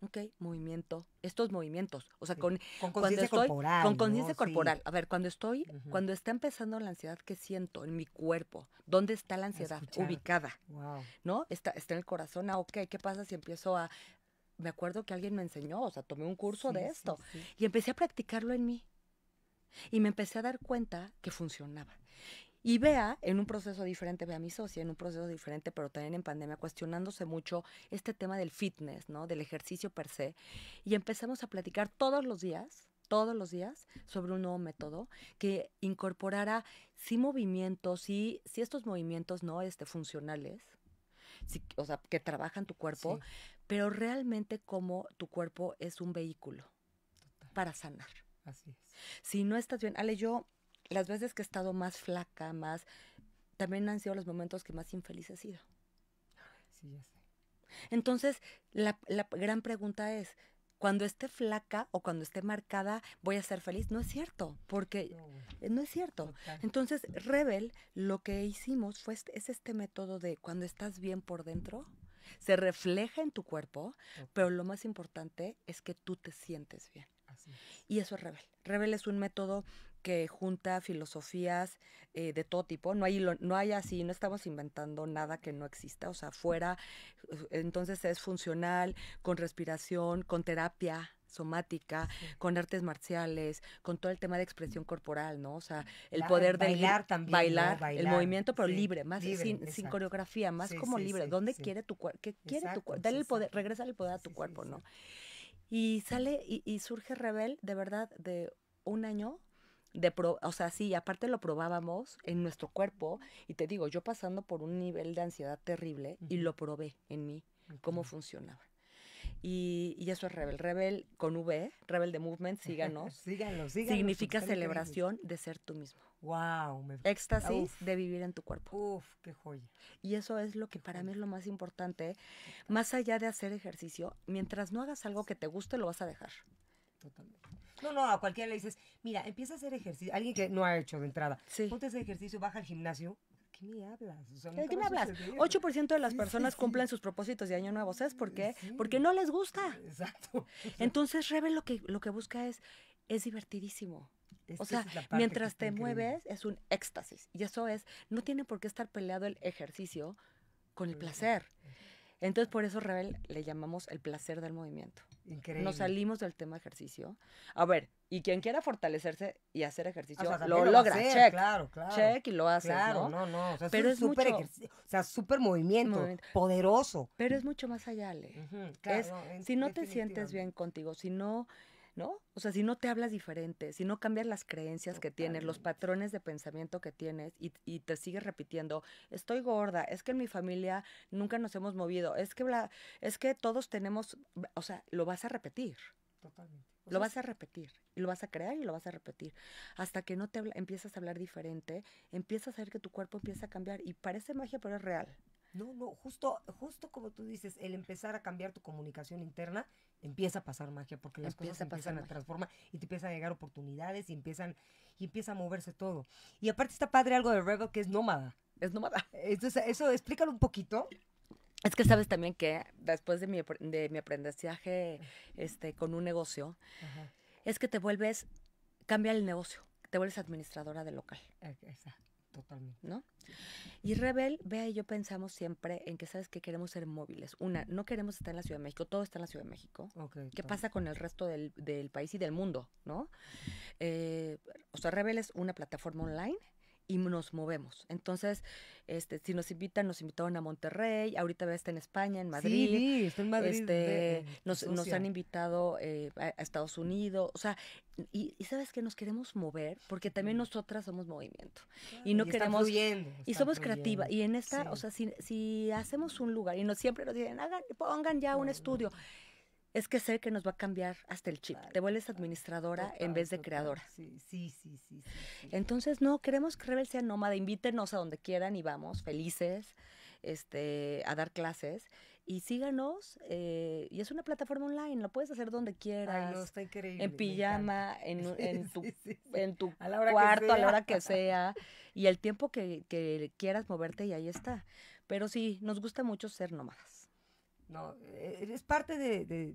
ok, movimiento, estos movimientos, o sea, con, con conciencia corporal. Con conciencia corporal. A ver, cuando estoy, cuando está empezando la ansiedad que siento en mi cuerpo, ¿dónde está la ansiedad ubicada? ¿No? Está, está en el corazón, ah, ok, ¿qué pasa si empiezo a, me acuerdo que alguien me enseñó, o sea, tomé un curso de esto y empecé a practicarlo en mí. Y me empecé a dar cuenta que funcionaba. Y vea en un proceso diferente, a mi socia, en un proceso diferente, pero también en pandemia, cuestionándose mucho este tema del fitness, ¿no? Del ejercicio per se. Y empezamos a platicar todos los días, todos los días, sobre un nuevo método que incorporara sí movimientos, sí, si estos movimientos, ¿no? Este, funcionales, o sea, que trabajan tu cuerpo, pero realmente como tu cuerpo es un vehículo para sanar. Así es. Si no estás bien, Ale, yo las veces que he estado más flaca, más, también han sido los momentos que más infeliz he sido. Sí, ya sé. Entonces, la, la gran pregunta es, cuando esté flaca o cuando esté marcada voy a ser feliz. No es cierto, porque no, eh, es cierto. Entonces, Rebel, lo que hicimos fue este, es este método de cuando estás bien por dentro, se refleja en tu cuerpo, pero lo más importante es que tú te sientes bien. Y eso es Rebel. Rebel es un método que junta filosofías eh, de todo tipo. No hay, no hay así, no estamos inventando nada que no exista. O sea, fuera, entonces es funcional, con respiración, con terapia somática, con artes marciales, con todo el tema de expresión mm. corporal, ¿no? O sea, el poder de bailar también, bailar, el movimiento, pero libre, más sin, coreografía, más como libre. ¿Dónde quiere tu cuerpo? ¿Qué quiere tu cuerpo? Dale el poder, regresa el poder a tu cuerpo, ¿no? Y sale y, y surge Rebel, de verdad, de un año de o sea, sí, aparte lo probábamos en nuestro cuerpo y te digo, yo pasando por un nivel de ansiedad terrible y lo probé en mí, cómo funcionaba. Y, eso es Rebel. Rebel con V, Rebel de Movement, síganos. síganos, síganos. Significa celebración de ser tú mismo. ¡Wow! Me... Éxtasis de vivir en tu cuerpo. ¡Uf! ¡Qué joya! Y eso es lo que para mí es lo más importante. Más allá de hacer ejercicio, mientras no hagas algo que te guste, lo vas a dejar. Totalmente. No, no, a cualquiera le dices, mira, empieza a hacer ejercicio. Alguien que no ha hecho de entrada. Ponte ese ejercicio, baja al gimnasio. ¿Qué me hablas? ¿De qué me hablas? 8% de las personas cumplen sus propósitos de año nuevo. ¿Sabes por qué? Porque no les gusta. Exacto. Entonces, Rebel lo que, lo que busca es, es divertidísimo. o sea, mientras te mueves es un éxtasis. Y eso es, no tiene por qué estar peleado el ejercicio con el placer. Entonces, por eso Rebel le llamamos el placer del movimiento. Increíble. Nos salimos del tema ejercicio. A ver, y quien quiera fortalecerse y hacer ejercicio, lo, logra. check. Check y lo hace. Claro, no, no. O sea, Pero es súper O sea, súper movimiento, poderoso. Pero es mucho más allá, Ale. claro, si no te sientes bien contigo, si no ¿no? O sea, si no te hablas diferente, si no cambias las creencias que tienes, los patrones de pensamiento que tienes y, te sigues repitiendo, estoy gorda, es que en mi familia nunca nos hemos movido, es que, es que todos tenemos, o sea, lo vas a repetir. Totalmente. lo vas a repetir, y lo vas a crear y lo vas a repetir. Hasta que no te empiezas a hablar diferente, empiezas a ver que tu cuerpo empieza a cambiar y parece magia, pero es real. No, no, justo, justo como tú dices, el empezar a cambiar tu comunicación interna, empieza a pasar magia, porque las cosas empiezan a, transformar y te empiezan a llegar oportunidades y empiezan, y empieza a moverse todo. Y aparte está padre algo de rego que es nómada. Es nómada. Entonces, eso explícalo un poquito. Es que sabes también que después de mi, de mi aprendizaje este, con un negocio, es que te vuelves, cambia el negocio, te vuelves administradora de local. ¿No? Y Rebel, vea y yo pensamos siempre en que, ¿sabes que Queremos ser móviles. Una, no queremos estar en la Ciudad de México, todo está en la Ciudad de México. ¿Qué pasa con el resto del, del, país y del mundo? ¿No? Eh, o sea, Rebel es una plataforma online y nos movemos. Entonces, este, si nos invitan, nos invitaron a Monterrey, ahorita está en España, en Madrid. Sí, está en Madrid. Este, eh, nos, han invitado eh, a, Estados Unidos, o sea, y, sabes que nos queremos mover porque también nosotras somos movimiento y no queremos y somos creativas y en esta, o sea, si, hacemos un lugar y no siempre nos dicen, hagan, pongan ya un estudio es que sé que nos va a cambiar hasta el chip. Te vuelves administradora en vez de creadora. Sí sí, sí, Entonces, no, queremos que Rebel sea nómada. Invítenos a donde quieran y vamos, felices, este, a dar clases. Y síganos. Eh, y es una plataforma online, lo puedes hacer donde quieras. Ay, no, estoy increíble. En pijama, en, en, tu, en tu cuarto, a la hora que sea. y el tiempo que, que quieras moverte y ahí está. Pero sí, nos gusta mucho ser nómadas. No, eh, es parte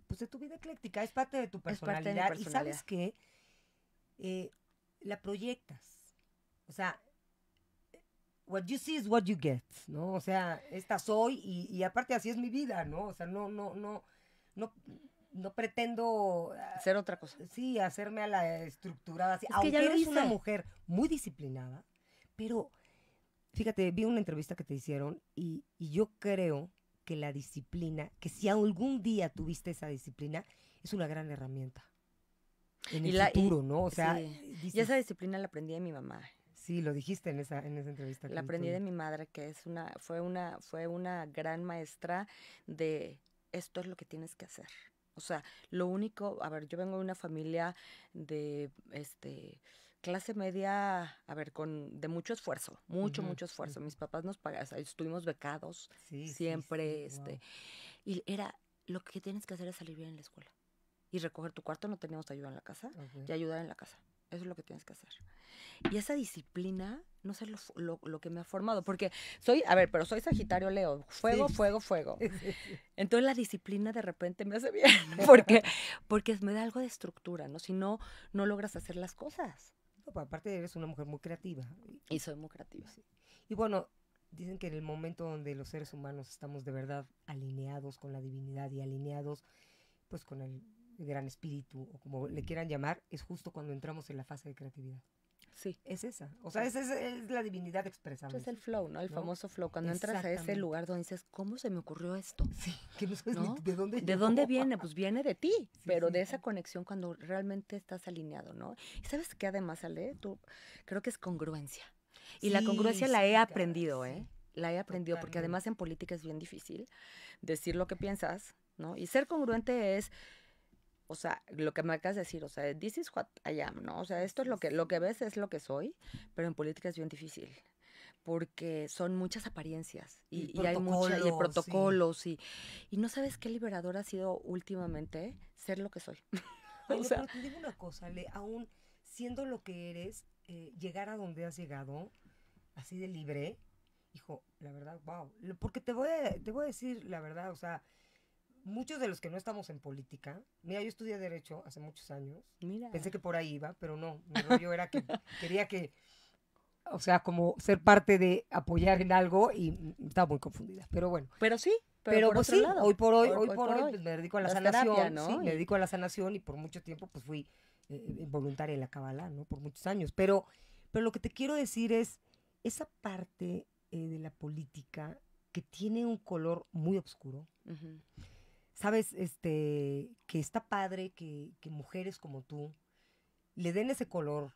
pues, de, tu vida ecléctica, es parte de tu personalidad. Y sabes que eh, la proyectas. O sea, what you see is what you get, ¿no? O sea, esta soy y, aparte así es mi vida, ¿no? O sea, no, no, no, no, no pretendo hacer ah, otra cosa. Sí, hacerme a la estructurada. Aunque eres una mujer muy disciplinada, pero fíjate, vi una entrevista que te hicieron y yo creo que la disciplina, que si algún día tuviste esa disciplina, es una gran herramienta. En el futuro, ¿no? O sea, sí. y esa disciplina la aprendí de mi mamá. Sí, lo dijiste en esa, en esa entrevista. La aprendí de mi madre, que es una, fue una, fue una gran maestra de esto es lo que tienes que hacer. O sea, lo único, a ver, yo vengo de una familia de este clase media, a ver, con de mucho esfuerzo, mucho, mucho esfuerzo. Mis papás nos pagaron, estuvimos becados siempre, este, y era lo que tienes que hacer es salir bien en la escuela y recoger tu cuarto. No teníamos ayuda en la casa y ayudar en la casa. Eso es lo que tienes que hacer. Y esa disciplina, no sé lo, lo, lo, que me ha formado, porque soy, a ver, pero soy Sagitario Leo, fuego, fuego, fuego. Entonces la disciplina de repente me hace bien, porque, porque me da algo de estructura, ¿no? Si no, no logras hacer las cosas. No, pues, aparte eres una mujer muy creativa. Y soy muy creativa. Sí. Y bueno, dicen que en el momento donde los seres humanos estamos de verdad alineados con la divinidad y alineados pues con el gran espíritu o como le mm. quieran llamar, es justo cuando entramos en la fase de creatividad. Sí. Es esa. O sea, esa es, la divinidad expresada. Es el flow, ¿no? El famoso flow. Cuando entras a ese lugar donde dices, ¿cómo se me ocurrió esto? Sí, de dónde ¿De dónde viene? Pues viene de ti, pero de esa conexión cuando realmente estás alineado, ¿no? Y sabes qué además, Ale, tú creo que es congruencia. Y la congruencia la he aprendido, ¿eh? La he aprendido, porque además en política es bien difícil decir lo que piensas, ¿no? Y ser congruente es o sea, lo que me acabas de decir, o sea, this is what I am, ¿no? O sea, esto es lo que, lo que ves es lo que soy, pero en política es bien difícil porque son muchas apariencias y, hay muchos protocolos y, y no sabes qué liberador ha sido últimamente ser lo que soy. o sea, pero te digo una cosa, Le, aún siendo lo que eres, eh, llegar a donde has llegado, así de libre, hijo, la verdad, wow, porque te voy a, te voy a decir la verdad, o sea, muchos de los que no estamos en política, mira, yo estudié Derecho hace muchos años. Pensé que por ahí iba, pero no. Mi rollo era que quería que, o sea, como ser parte de apoyar en algo y estaba muy confundida. Pero bueno. Pero sí. Pero, pues sí, hoy por hoy, hoy, por, hoy, pues, me dedico a la, sanación, sí, me dedico a la sanación y por mucho tiempo pues fui eh, eh, voluntaria en la cabala, ¿no? Por muchos años. Pero, pero lo que te quiero decir es, esa parte eh, de la política que tiene un color muy oscuro, sabes, este, que está padre que, que mujeres como tú le den ese color,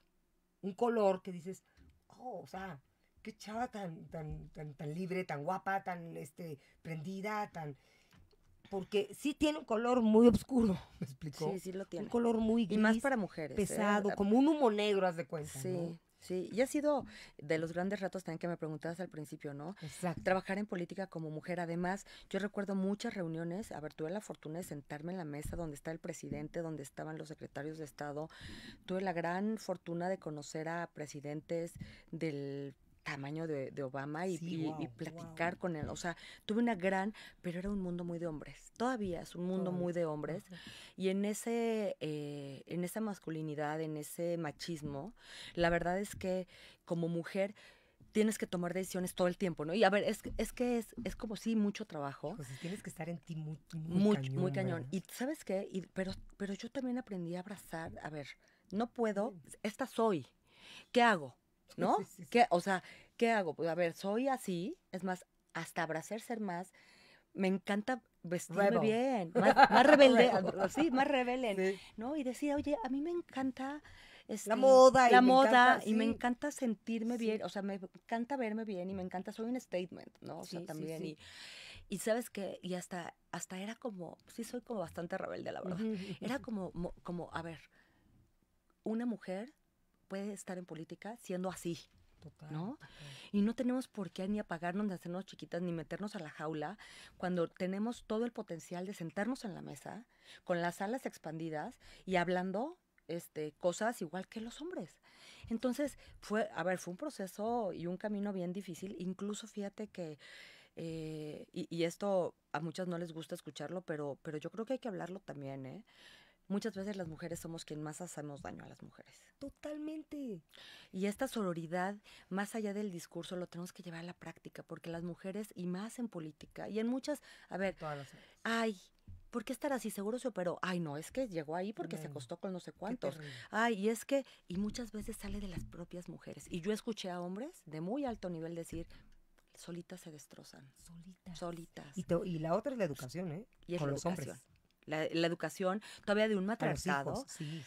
un color que dices, oh, o sea, qué chava tan, tan, tan, tan libre, tan guapa, tan este, prendida, tan. Porque sí tiene un color muy oscuro, ¿me explicó? Sí, sí lo tiene. Un color muy gris. Y más para mujeres. ¿eh? Pesado, ah, como un humo negro, haz de cuenta. Sí. ¿no? Sí, y ha sido de los grandes ratos también que me preguntabas al principio, ¿no? Exacto. Trabajar en política como mujer. Además, yo recuerdo muchas reuniones, a ver, tuve la fortuna de sentarme en la mesa donde está el presidente, donde estaban los secretarios de Estado. Tuve la gran fortuna de conocer a presidentes del tamaño de, Obama y, platicar con él. O sea, tuve una gran, pero era un mundo muy de hombres. Todavía es un mundo muy de hombres. Y en ese, eh, en esa masculinidad, en ese machismo, la verdad es que como mujer tienes que tomar decisiones todo el tiempo, ¿no? Y a ver, es, que es, como si mucho trabajo. tienes que estar en ti muy, muy, cañón. Y sabes qué, pero, pero yo también aprendí a abrazar, a ver, no puedo, esta soy, ¿qué hago? ¿no? o sea, ¿qué hago? Pues a ver, soy así, es más, hasta abrazar ser más. Me encanta vestirme bien, más, rebelde, sí, más rebelde, ¿no? Y decía oye, a mí me encanta la este, moda, y me moda, encanta, y me encanta sentirme bien, o sea, me encanta verme bien y me mm. encanta, soy un statement, ¿no? O sea, también. Y, sabes que, y hasta, hasta era como, sí soy como bastante rebelde, la verdad. Era como, como, a ver, una mujer puede estar en política siendo así. ¿no? Y no tenemos por qué ni apagarnos, ni hacernos chiquitas, ni meternos a la jaula, cuando tenemos todo el potencial de sentarnos en la mesa, con las alas expandidas y hablando este, cosas igual que los hombres. Entonces, fue, a ver, fue un proceso y un camino bien difícil. Incluso fíjate que, eh, y, esto a muchas no les gusta escucharlo, pero, pero yo creo que hay que hablarlo también, ¿eh? muchas veces las mujeres somos quien más hacemos daño a las mujeres. Totalmente. Y esta sororidad, más allá del discurso, lo tenemos que llevar a la práctica, porque las mujeres, y más en política, y en muchas, a ver, ay, ¿por qué estar así? Seguro se operó. Ay, no, es que llegó ahí porque se acostó con no sé cuántos. Ay, y es que, y muchas veces sale de las propias mujeres. Y yo escuché a hombres de muy alto nivel decir, solitas se destrozan. Solitas. Solitas. Y, la otra es la educación, ¿eh? Y es con los hombres la, educación todavía de un matriarcado,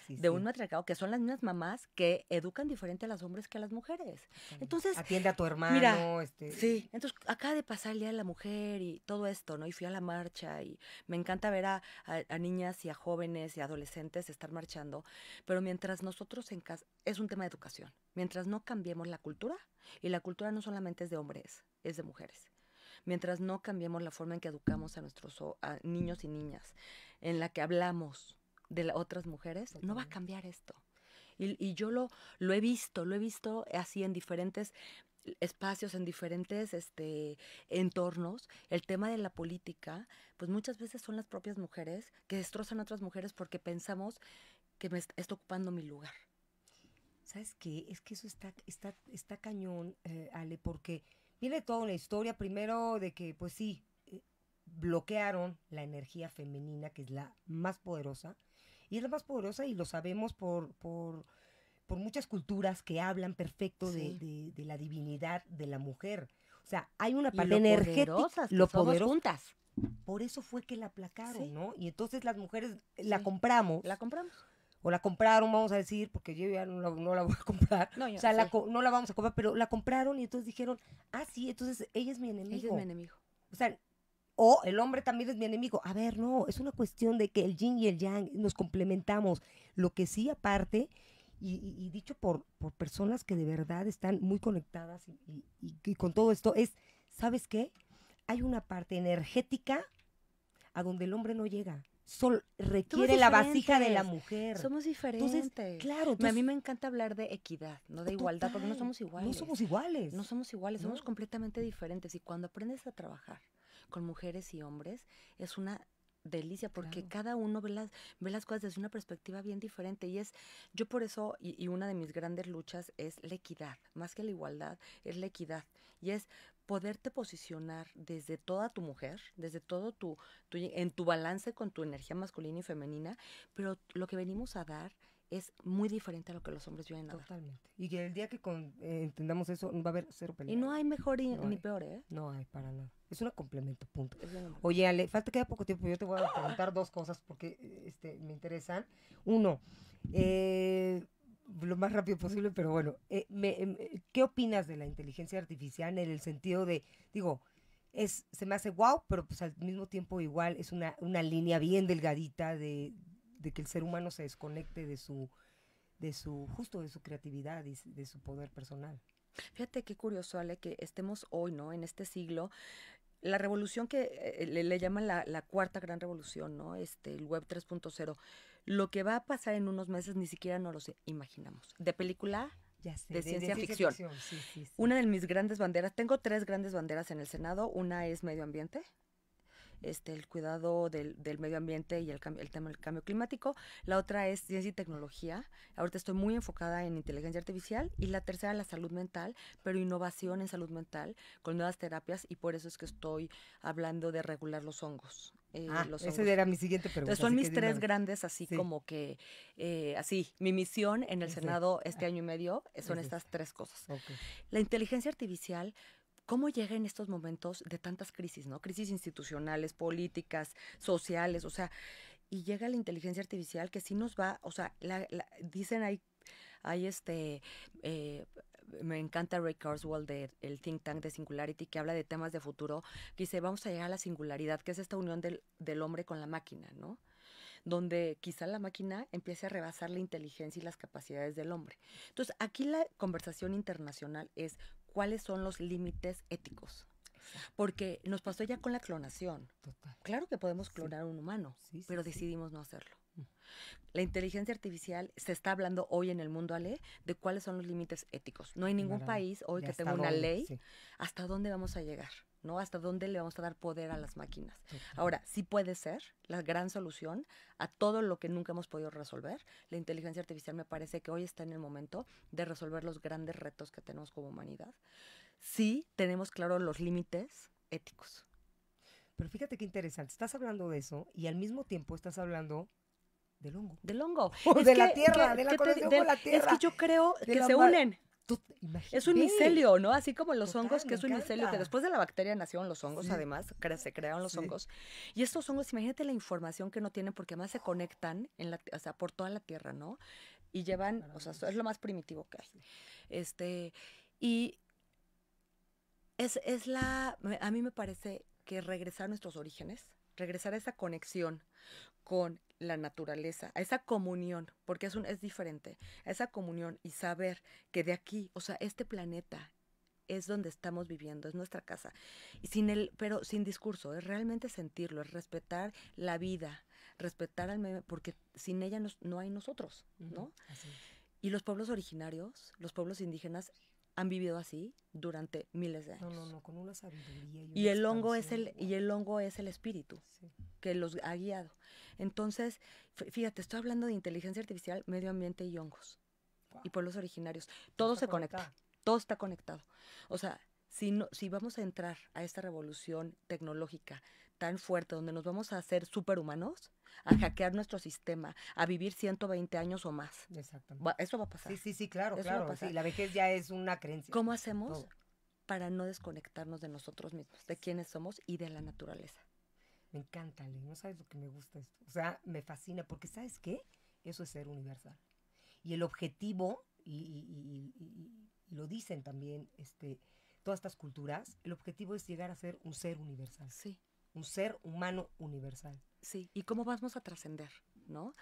de un matriarcado que son las mismas mamás que educan diferente a los hombres que a las mujeres. Entonces atiende a tu hermano, mira, este, Entonces acaba de pasar el día de la mujer y todo esto, ¿no? Y fui a la marcha y me encanta ver a, a niñas y a jóvenes y adolescentes estar marchando, pero mientras nosotros en casa es un tema de educación. Mientras no cambiemos la cultura y la cultura no solamente es de hombres, es de mujeres mientras no cambiemos la forma en que educamos a nuestros niños y niñas, en la que hablamos de otras mujeres, no va a cambiar esto. Y, yo lo, lo he visto, lo he visto así en diferentes espacios, en diferentes este, entornos. El tema de la política, pues muchas veces son las propias mujeres que destrozan a otras mujeres porque pensamos que me está ocupando mi lugar. ¿Sabes qué? Es que eso está, está, está cañón, eh, Ale, porque viene toda una historia, primero de que, pues sí, eh, bloquearon la energía femenina, que es la más poderosa, y es la más poderosa y lo sabemos por, por, muchas culturas que hablan perfecto de, la divinidad de la mujer. O sea, hay una parte energética, lo poderosa. Juntas. Por eso fue que la aplacaron, ¿no? Y entonces las mujeres la compramos. La compramos o la compraron, vamos a decir, porque yo ya no la, voy a comprar. o sea, no la vamos a comprar, pero la compraron y entonces dijeron, ah, sí, entonces ella es mi enemigo. Ella es mi enemigo. O sea, o el hombre también es mi enemigo. A ver, no, es una cuestión de que el yin y el yang nos complementamos. Lo que sí, aparte, y, dicho por, por personas que de verdad están muy conectadas y, y con todo esto, es, ¿sabes qué? Hay una parte energética a donde el hombre no llega sol requiere la vasija de la mujer. Somos diferentes. claro, a mí me encanta hablar de equidad, no de igualdad, porque no somos iguales. No somos iguales. No somos iguales, somos completamente diferentes. Y cuando aprendes a trabajar con mujeres y hombres, es una delicia porque cada uno ve las, ve las cosas desde una perspectiva bien diferente y es yo por eso y, y, una de mis grandes luchas es la equidad más que la igualdad es la equidad y es poderte posicionar desde toda tu mujer, desde todo tu, en tu balance con tu energía masculina y femenina, pero lo que venimos a dar es muy diferente a lo que los hombres vienen a dar. Totalmente. Y que el día que eh, entendamos eso, va a haber cero peligro. Y no hay mejor ni peor, ¿eh? No hay, para nada. Es un complemento, punto. Oye, Ale, falta queda poco tiempo. Yo te voy a preguntar dos cosas porque este, me interesan. Uno, eh lo más rápido posible, pero bueno, eh, em, eh, ¿qué opinas de la inteligencia artificial en el sentido de, digo, es, se me hace wow, pero pues al mismo tiempo igual es una, una línea bien delgadita de, de, que el ser humano se desconecte de su, de su, justo de su creatividad y de su poder personal. Fíjate qué curioso, Ale, que estemos hoy, ¿no? En este siglo, la revolución que eh, le, llaman la, la, cuarta gran revolución, ¿no? Este, el Web 3.0 lo que va a pasar en unos meses ni siquiera nos lo imaginamos. De película de, ciencia ficción. Una de mis grandes banderas, tengo tres grandes banderas en el Senado. Una es medio ambiente, este, el cuidado del, medio ambiente y el, el tema del cambio climático. La otra es ciencia y tecnología. Ahorita estoy muy enfocada en inteligencia artificial. Y la tercera, la salud mental, pero innovación en salud mental con nuevas terapias. Y por eso es que estoy hablando de regular los hongos ah, esa era mi siguiente pregunta. son mis tres grandes, así como que, eh, así, mi misión en el Senado ah. este año y medio eh, son estas tres cosas. La inteligencia artificial, ¿Cómo llega en estos momentos de tantas crisis, ¿no? Crisis institucionales, políticas, sociales, o sea, y llega la inteligencia artificial que sí nos va, o sea, dicen hay, este, eh, me encanta Ray Kurzweil del think tank de Singularity que habla de temas de futuro, que dice, vamos a llegar a la singularidad, que es esta unión del, hombre con la máquina, ¿no? donde quizá la máquina empiece a rebasar la inteligencia y las capacidades del hombre. Entonces, aquí la conversación internacional es cuáles son los límites éticos. Porque nos pasó ya con la clonación. Claro que podemos clonar a un humano, pero decidimos no hacerlo. La inteligencia artificial se está hablando hoy en el mundo, Ale, de cuáles son los límites éticos. No hay ningún país hoy que tenga una ley hasta dónde vamos a llegar. ¿no? Hasta dónde le vamos a dar poder a las máquinas. Ahora, sí puede ser la gran solución a todo lo que nunca hemos podido resolver. La inteligencia artificial me parece que hoy está en el momento de resolver los grandes retos que tenemos como humanidad. Sí tenemos claro los límites éticos. Pero fíjate qué interesante, estás hablando de eso y al mismo tiempo estás hablando del hongo. Del hongo. de la tierra, de la conexión la tierra. Es que yo creo que se unen. Es un micelio, ¿no? Así como los hongos, que es un micelio, que después de la bacteria nacieron los hongos, además, se crearon los hongos. Y estos hongos, imagínate la información que no tienen, porque además se conectan por toda la tierra, ¿no? Y llevan, o sea, es lo más primitivo que hay. Este, y es, es la, a mí me parece que regresar a nuestros orígenes, regresar a esa conexión con la naturaleza, a esa comunión, porque es, un, es diferente, a esa comunión y saber que de aquí, o sea, este planeta es donde estamos viviendo, es nuestra casa. Y sin el, pero sin discurso, es realmente sentirlo, es respetar la vida, respetar al meme, porque sin ella no hay nosotros, ¿no? Y los pueblos originarios, los pueblos indígenas, han vivido así durante miles de años. No, no, no, con una sabiduría. Y, el hongo es el y el hongo es el espíritu que los ha guiado. Entonces, fíjate, estoy hablando de inteligencia artificial, medio ambiente y hongos y pueblos originarios. Todo se conecta, todo está conectado. O sea, si no, si vamos a entrar a esta revolución tecnológica tan fuerte donde nos vamos a hacer superhumanos, a hackear nuestro sistema, a vivir 120 años o más. Exactamente. eso va a pasar. Sí, sí, sí, claro, claro. la vejez ya es una creencia. ¿Cómo hacemos para no desconectarnos de nosotros mismos, de quiénes somos y de la naturaleza? Me encanta, No sabes lo que me gusta esto. O sea, me fascina porque ¿sabes qué? Eso es ser universal. Y el objetivo, y, lo dicen también este, todas estas culturas, el objetivo es llegar a ser un ser universal. Sí. Un ser humano universal. Sí, y cómo vamos a trascender, ¿no?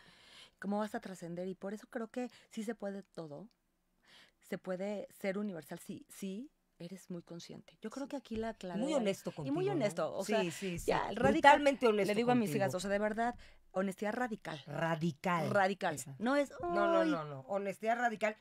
Cómo vas a trascender y por eso creo que sí se puede todo. Se puede ser universal, sí, sí, eres muy consciente. Yo creo que aquí la clave muy honesto contigo, y muy honesto, o sí, sea, sí, sí. radicalmente honesto. Le digo a mis hijas, o sea, de verdad, honestidad radical. Radical. Radical. No es No, no, no, no, honestidad radical.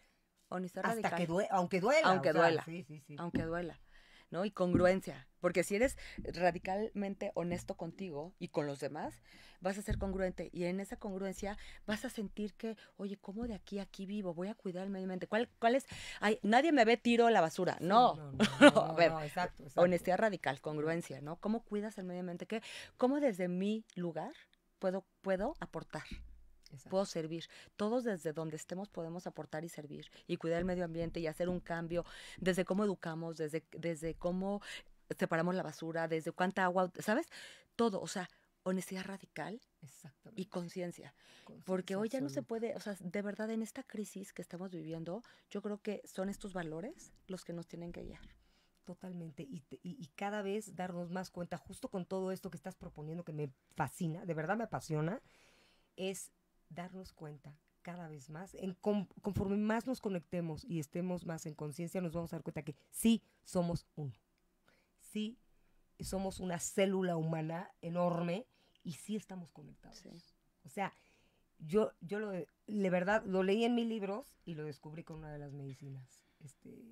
Honestidad Hasta que duela, aunque duela. Aunque duela. sí, sí, sí. Aunque duela. ¿no? Y congruencia, porque si eres radicalmente honesto contigo y con los demás, vas a ser congruente. Y en esa congruencia vas a sentir que, oye, ¿cómo de aquí a aquí vivo? Voy a cuidar el medio ambiente. ¿Cuál, es? Ay, nadie me ve tiro la basura. No. no, honestidad radical, congruencia, ¿no? ¿Cómo cuidas el medio ambiente? ¿Cómo desde mi lugar puedo, puedo aportar? puedo servir. Todos desde donde estemos podemos aportar y servir y cuidar el medio ambiente y hacer un cambio desde cómo educamos, desde, desde cómo separamos la basura, desde cuánta agua, ¿sabes? Todo, o sea, honestidad radical y conciencia. Porque hoy ya no se puede, o sea, de verdad en esta crisis que estamos viviendo, yo creo que son estos valores los que nos tienen que guiar. Totalmente, y, cada vez darnos más cuenta, justo con todo esto que estás proponiendo, que me fascina, de verdad me apasiona, es darnos cuenta cada vez más, en conforme más nos conectemos y estemos más en conciencia, nos vamos a dar cuenta que sí somos uno. Sí somos una célula humana enorme y sí estamos conectados. O sea, yo, yo lo, de verdad, lo leí en mis libros y lo descubrí con una de las medicinas este,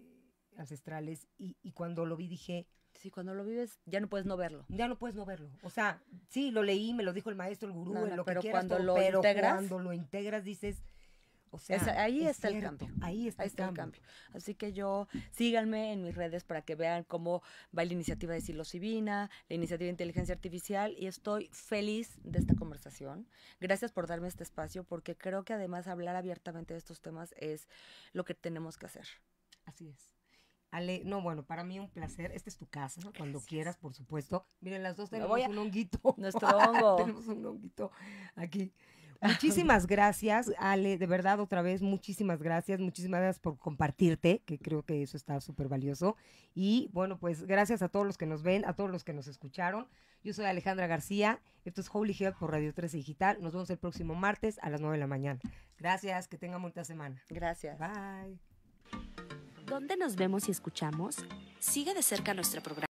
ancestrales y, y cuando lo vi dije, Sí, cuando lo vives ya no puedes no verlo. Ya no puedes no verlo. O sea, sí, lo leí, me lo dijo el maestro, el gurú, lo pero quieras, cuando lo pero integras, lo integras dices, o sea, ahí, está el cambio. ahí está, cambio. Así que yo, síganme en mis redes para que vean cómo va la iniciativa de Vina, la iniciativa de inteligencia artificial y estoy feliz de esta conversación. Gracias por darme este espacio porque creo que además hablar abiertamente de estos temas es lo que tenemos que hacer. Así es. Ale, no, bueno, para mí un placer. Esta es tu casa, cuando quieras, por supuesto. Miren, las dos tenemos un honguito. Nuestro hongo. tenemos un honguito aquí. Muchísimas gracias, Ale, de verdad otra vez, muchísimas gracias, muchísimas gracias por compartirte, que creo que eso está súper valioso. Y bueno, pues gracias a todos los que nos ven, a todos los que nos escucharon. Yo soy Alejandra García, esto es Holy por Radio 13 Digital. Nos vemos el próximo martes a las 9 de la mañana. Gracias, que tenga mucha semana. Gracias. Bye. ¿Dónde nos vemos y escuchamos? Sigue de cerca nuestro programa.